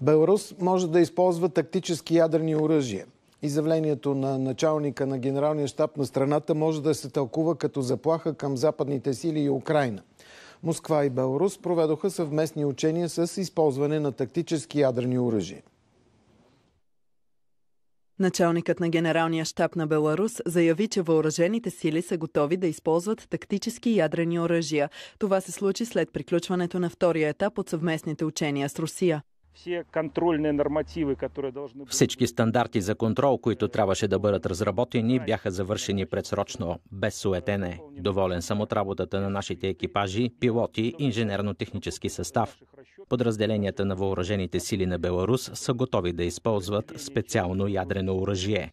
Беларус може да използва тактически ядрени оръжия. Изявлението на началника на генералния щаб на страната може да се тълкува като заплаха към западните сили и Украина. Москва и Беларус проведоха съвместни учения с използване на тактически ядрени оръжия. Началникът на Генералния щаб на Беларус заяви, че въоръжените сили са готови да използват тактически ядрени оръжия. Това се случи след приключването на втория етап от съвместните учения с Русия. Всички стандарти за контрол, които трябваше да бъдат разработени, бяха завършени предсрочно, без суетене. Доволен съм от работата на нашите екипажи, пилоти, инженерно-технически състав. Подразделенията на въоръжените сили на Беларус са готови да използват специално ядрено оръжие.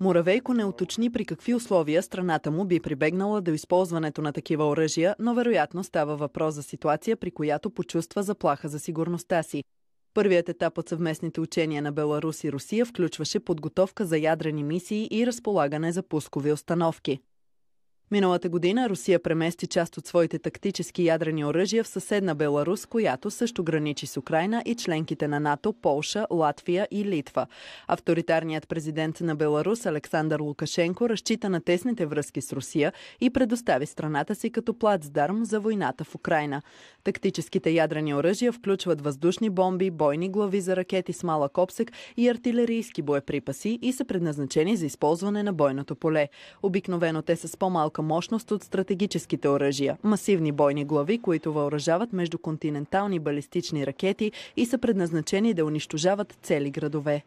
Муравейко не уточни при какви условия страната му би прибегнала до използването на такива оръжия, но вероятно става въпрос за ситуация, при която почувства заплаха за сигурността си. Първият етап от съвместните учения на Беларус и Русия включваше подготовка за ядрени мисии и разполагане за пускови установки. Миналата година Русия премести част от своите тактически ядрени оръжия в съседна Беларус, която също граничи с Украина и членките на НАТО Полша, Латвия и Литва. Авторитарният президент на Беларус Александър Лукашенко разчита на тесните връзки с Русия и предостави страната си като плацдарм за войната в Украина. Тактическите ядрени оръжия включват въздушни бомби, бойни глави за ракети с малък обсек и артилерийски боеприпаси и са предназначени за използване на бойното поле. Обикновено те са с по-малка висока мощност от стратегическите оръжия – масивни бойни глави, които въоръжават междуконтинентални балистични ракети и са предназначени да унищожават цели градове.